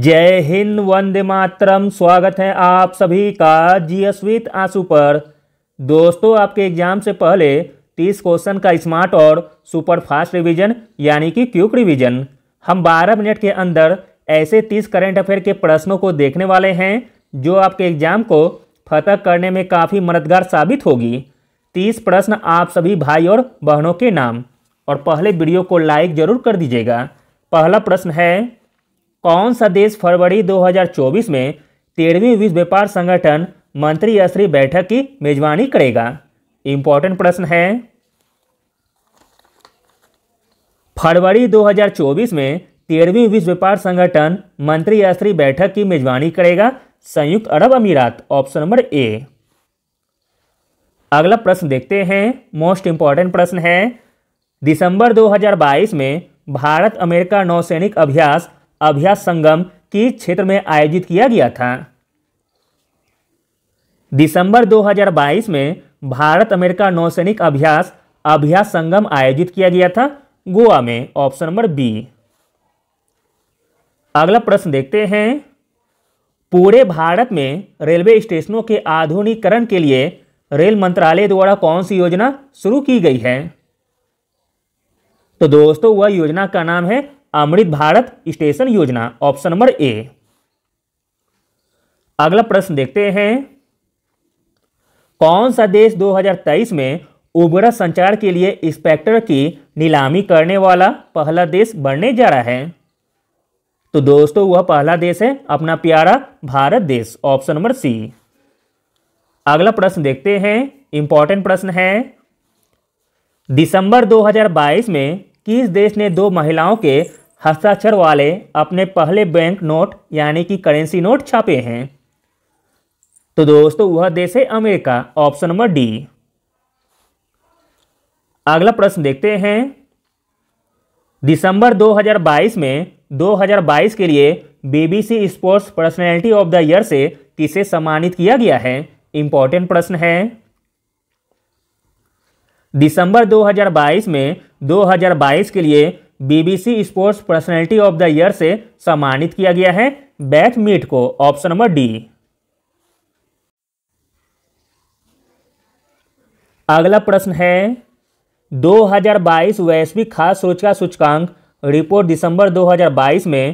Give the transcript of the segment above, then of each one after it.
जय हिंद वंदे मातरम स्वागत है आप सभी का जीएसवित आंसू पर दोस्तों आपके एग्जाम से पहले 30 क्वेश्चन का स्मार्ट और सुपर फास्ट रिवीजन यानी कि क्यूक रिवीजन हम 12 मिनट के अंदर ऐसे 30 करंट अफेयर के प्रश्नों को देखने वाले हैं जो आपके एग्जाम को फतह करने में काफ़ी मददगार साबित होगी 30 प्रश्न आप सभी भाई और बहनों के नाम और पहले वीडियो को लाइक ज़रूर कर दीजिएगा पहला प्रश्न है कौन सा देश फरवरी 2024 में तेरहवीं विश्व व्यापार संगठन मंत्री स्तरीय बैठक की मेजबानी करेगा इंपॉर्टेंट प्रश्न है फरवरी 2024 में तेरहवीं विश्व व्यापार संगठन मंत्री स्तरीय बैठक की मेजबानी करेगा संयुक्त अरब अमीरात ऑप्शन नंबर ए अगला प्रश्न देखते हैं मोस्ट इंपॉर्टेंट प्रश्न है दिसंबर 2022 में भारत अमेरिका नौसैनिक अभ्यास अभ्यास संगम किस क्षेत्र में आयोजित किया गया था दिसंबर 2022 में भारत अमेरिका नौसैनिक अभ्यास अभ्यास संगम आयोजित किया गया था गोवा में ऑप्शन नंबर बी अगला प्रश्न देखते हैं पूरे भारत में रेलवे स्टेशनों के आधुनिकीकरण के लिए रेल मंत्रालय द्वारा कौन सी योजना शुरू की गई है तो दोस्तों वह योजना का नाम है Amrit Bharat station Yojana option number A अगला प्रश्न देखते हैं कौन सा देश 2023 में उबरा संचार के लिए इंस्पेक्टर की नीलामी करने वाला पहला देश बनने जा रहा है तो दोस्तों वह पहला देश है अपना प्यारा भारत देश ऑप्शन नंबर सी अगला प्रश्न देखते हैं इंपॉर्टेंट प्रश्न है दिसंबर 2022 में किस देश ने दो महिलाओं के हस्ताक्षर वाले अपने पहले बैंक नोट यानी कि करेंसी नोट छापे हैं तो दोस्तों वह देश है अमेरिका ऑप्शन नंबर डी अगला प्रश्न देखते हैं दिसंबर 2022 में 2022 के लिए BBC sports personality of the year से किसे सम्मानित किया गया है इंपॉर्टेंट प्रश्न है दिसंबर 2022 में 2022 के लिए BBC sports personality of the year से सम्मानित किया गया है बैथ मीट को ऑप्शन नंबर डी अगला प्रश्न है 2022 वैश्विक खास सुरक्षा सूचकांक रिपोर्ट दिसंबर 2022 में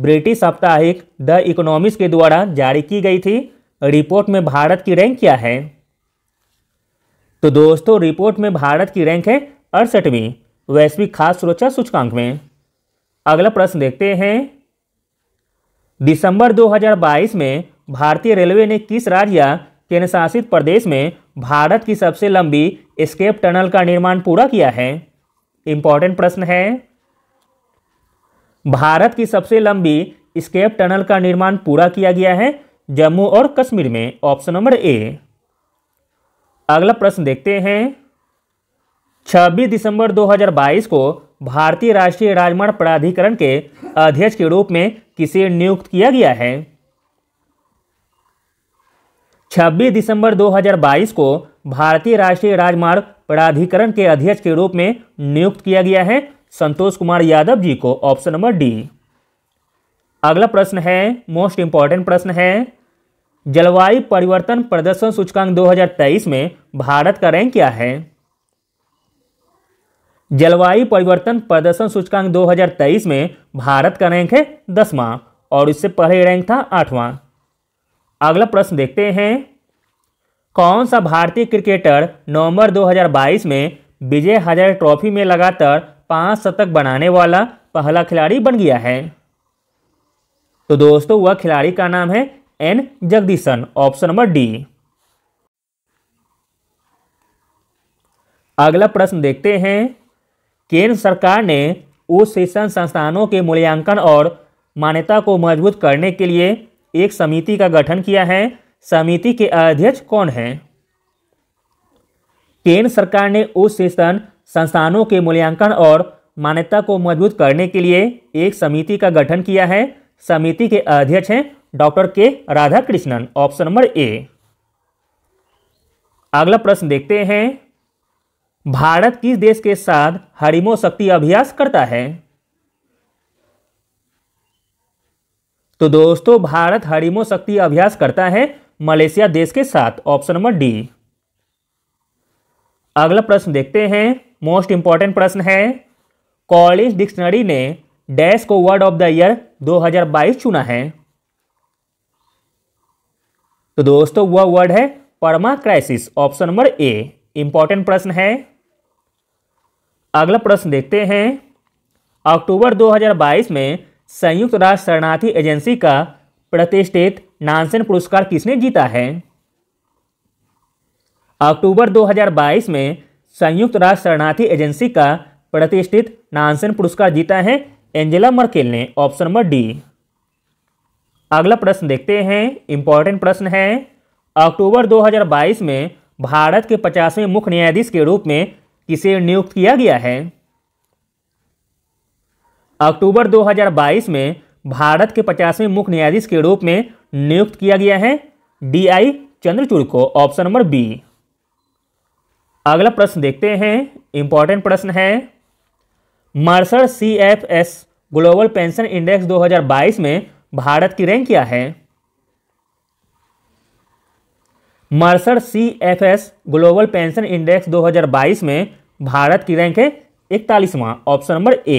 ब्रिटिश साप्ताहिक द इकोनॉमिक्स के द्वारा जारी की गई थी रिपोर्ट में भारत की रैंक क्या है तो दोस्तों रिपोर्ट में भारत की रैंक है अड़सठवीं वैश्विक खाद्य सुरक्षा सूचकांक में अगला प्रश्न देखते हैं दिसंबर 2022 में भारतीय रेलवे ने किस राज्य या केंद्रशासित प्रदेश में भारत की सबसे लंबी स्केप टनल का निर्माण पूरा किया है इंपॉर्टेंट प्रश्न है भारत की सबसे लंबी स्केप टनल का निर्माण पूरा किया गया है जम्मू और कश्मीर में ऑप्शन नंबर ए अगला प्रश्न देखते हैं 26 दिसंबर 2022 को भारतीय राष्ट्रीय राजमार्ग प्राधिकरण के अध्यक्ष के रूप में किसे नियुक्त किया गया है 26 दिसंबर 2022 को भारतीय राष्ट्रीय राजमार्ग प्राधिकरण के अध्यक्ष के रूप में नियुक्त किया गया है संतोष कुमार यादव जी को ऑप्शन नंबर डी अगला प्रश्न है मोस्ट इंपॉर्टेंट प्रश्न है जलवायु परिवर्तन प्रदर्शन सूचकांक 2023 में भारत का रैंक क्या है जलवायु परिवर्तन प्रदर्शन सूचकांक 2023 में भारत का रैंक है दसवां और इससे पहले रैंक था आठवां अगला प्रश्न देखते हैं कौन सा भारतीय क्रिकेटर नवंबर 2022 में विजय हजारे ट्रॉफी में लगातार पांच शतक बनाने वाला पहला खिलाड़ी बन गया है तो दोस्तों वह खिलाड़ी का नाम है N Jagadeesan option number D अगला प्रश्न देखते हैं केंद्र सरकार ने उच्च शिक्षण संस्थानों के मूल्यांकन और मान्यता को मजबूत करने के लिए एक समिति का गठन किया है समिति के अध्यक्ष कौन हैं केंद्र सरकार ने उच्च शिक्षण संस्थानों के मूल्यांकन और मान्यता को मजबूत करने के लिए एक समिति का गठन किया है समिति के अध्यक्ष हैं डॉक्टर के राधाकृष्णन ऑप्शन नंबर ए अगला प्रश्न देखते हैं भारत किस देश के साथ हरिमो शक्ति अभ्यास करता है तो दोस्तों भारत हरिमो शक्ति अभ्यास करता है मलेशिया देश के साथ ऑप्शन नंबर डी अगला प्रश्न देखते हैं मोस्ट इंपॉर्टेंट प्रश्न है कॉलिज डिक्शनरी ने डैश को वर्ड ऑफ द ईयर 2022 चुना है तो दोस्तों वह वर्ड है permacrisis option number A important प्रश्न है अगला प्रश्न देखते हैं अक्टूबर 2022 में संयुक्त राष्ट्र शरणार्थी एजेंसी का प्रतिष्ठित नानसेन पुरस्कार किसने जीता है अक्टूबर 2022 में संयुक्त राष्ट्र शरणार्थी एजेंसी का प्रतिष्ठित नानसेन पुरस्कार जीता है एंजेला मर्केल ने ऑप्शन नंबर डी अगला प्रश्न देखते हैं इंपॉर्टेंट प्रश्न है अक्टूबर 2022 में भारत के पचासवें मुख्य न्यायाधीश के रूप में किसे नियुक्त किया गया है अक्टूबर 2022 में भारत के पचासवें मुख्य न्यायाधीश के रूप में नियुक्त किया गया है डी आई चंद्रचूड़ को ऑप्शन नंबर बी अगला प्रश्न देखते हैं इंपॉर्टेंट प्रश्न है Mercer C F S global pension index 2022 में भारत की रैंक क्या है Mercer C F S global pension index 2022 में भारत की रैंक है इकतालीसवां ऑप्शन नंबर ए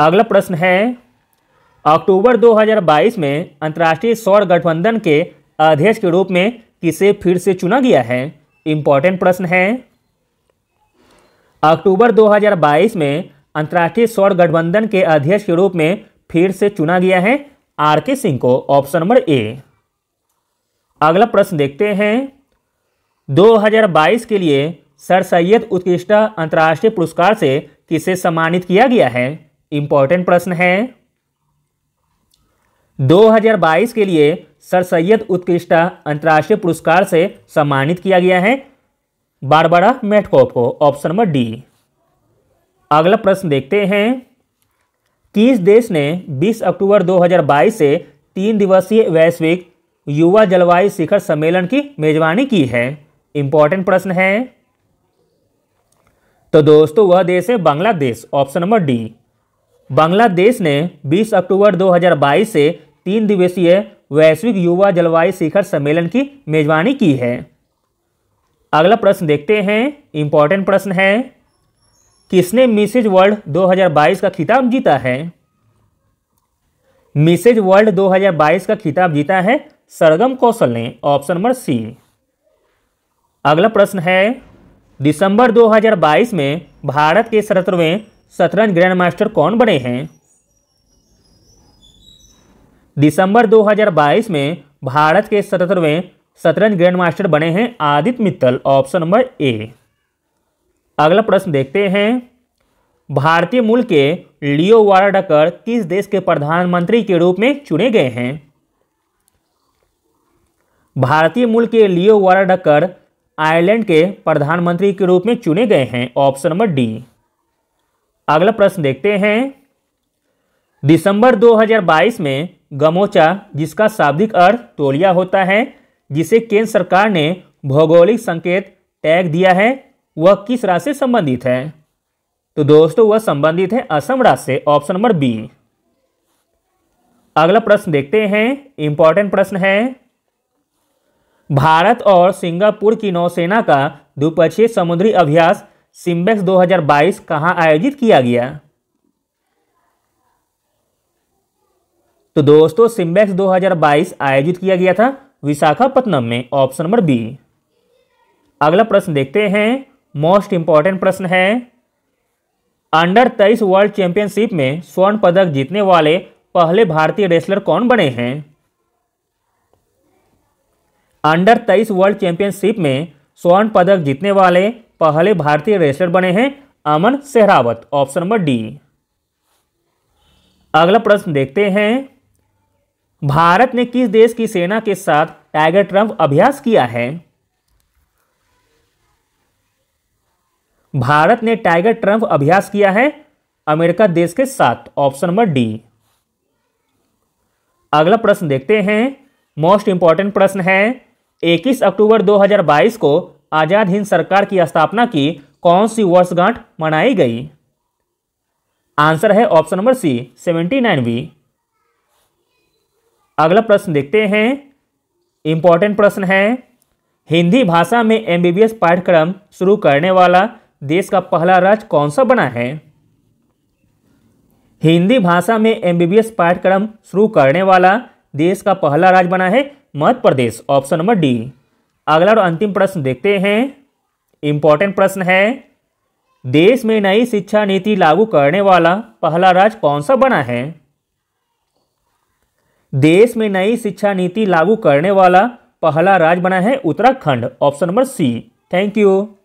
अगला प्रश्न है अक्टूबर 2022 में अंतर्राष्ट्रीय सौर गठबंधन के अध्यक्ष के रूप में किसे फिर से चुना गया है इंपॉर्टेंट प्रश्न है अक्टूबर 2022 में अंतर्राष्ट्रीय सौर गठबंधन के अध्यक्ष के रूप में फिर से चुना गया है आर के सिंह को ऑप्शन नंबर ए अगला प्रश्न देखते हैं 2022 के लिए सर सैयद उत्कृष्ट अंतर्राष्ट्रीय पुरस्कार से किसे सम्मानित किया गया है इंपॉर्टेंट प्रश्न है 2022 के लिए सर सैयद उत्कृष्ट अंतर्राष्ट्रीय पुरस्कार से सम्मानित किया गया है बारबारा मेटकॉप को ऑप्शन नंबर डी अगला प्रश्न देखते हैं किस देश ने 20 अक्टूबर 2022 से तीन दिवसीय वैश्विक युवा जलवायु शिखर सम्मेलन की मेजबानी की है इंपॉर्टेंट प्रश्न है तो दोस्तों वह देश है Bangladesh option number D Bangladesh ने 20 अक्टूबर 2022 से तीन दिवसीय वैश्विक युवा जलवायु शिखर सम्मेलन की मेजबानी की है अगला प्रश्न देखते हैं इंपॉर्टेंट प्रश्न है किसने मिसेज वर्ल्ड 2022 का खिताब जीता है मिसेज वर्ल्ड 2022 का खिताब जीता है सरगम कौशल ने ऑप्शन नंबर सी अगला प्रश्न है दिसंबर 2022 में भारत के सत्रहवें शतरंज ग्रैंड मास्टर कौन बने हैं दिसंबर 2022 में भारत के सतहत्तरवें शतरंज ग्रैंड मास्टर बने हैं Aditya Mittal option number A अगला प्रश्न देखते हैं भारतीय मूल के लियो वाराडकर किस देश के प्रधानमंत्री के रूप में चुने गए हैं भारतीय मूल के लियो वाराडकर आयरलैंड के प्रधानमंत्री के रूप में चुने गए हैं ऑप्शन नंबर डी अगला प्रश्न देखते हैं दिसंबर 2022 में गमोचा जिसका शाब्दिक अर्थ तोलिया होता है जिसे केंद्र सरकार ने भौगोलिक संकेत टैग दिया है वह किस राज्य से संबंधित है तो दोस्तों वह संबंधित है असम राज्य से ऑप्शन नंबर बी अगला प्रश्न देखते हैं इंपॉर्टेंट प्रश्न है भारत और सिंगापुर की नौसेना का द्विपक्षीय समुद्री अभ्यास सिम्बेक्स 2022 कहां आयोजित किया गया तो दोस्तों सिम्बेक्स 2022 आयोजित किया गया था विशाखापट्टनम में ऑप्शन नंबर बी अगला प्रश्न देखते हैं मोस्ट इंपॉर्टेंट प्रश्न है अंडर तेईस वर्ल्ड चैंपियनशिप में स्वर्ण पदक जीतने वाले पहले भारतीय रेसलर कौन बने हैं अंडर तेईस वर्ल्ड चैंपियनशिप में स्वर्ण पदक जीतने वाले पहले भारतीय रेसलर बने हैं Aman Sehrawat option number D अगला प्रश्न देखते हैं भारत ने किस देश की सेना के साथ टाइगर ट्रंप अभ्यास किया है भारत ने टाइगर ट्रंप अभ्यास किया है अमेरिका देश के साथ ऑप्शन नंबर डी अगला प्रश्न देखते हैं मोस्ट इंपॉर्टेंट प्रश्न है 21 अक्टूबर 2022 को आज़ाद हिंद सरकार की स्थापना की कौन सी वर्षगांठ मनाई गई आंसर है option number C seventy nine B अगला प्रश्न देखते हैं इंपॉर्टेंट प्रश्न है हिंदी भाषा में एमबीबीएस पाठ्यक्रम शुरू करने वाला देश का पहला राज्य कौन सा बना है हिंदी भाषा में एमबीबीएस पाठ्यक्रम शुरू करने वाला देश का पहला राज्य बना है Madhya Pradesh option number D अगला और अंतिम प्रश्न देखते हैं इंपॉर्टेंट प्रश्न है देश में नई शिक्षा नीति लागू करने वाला पहला राज्य कौन सा बना है देश में नई शिक्षा नीति लागू करने वाला पहला राज्य बना है Uttarakhand option number C thank you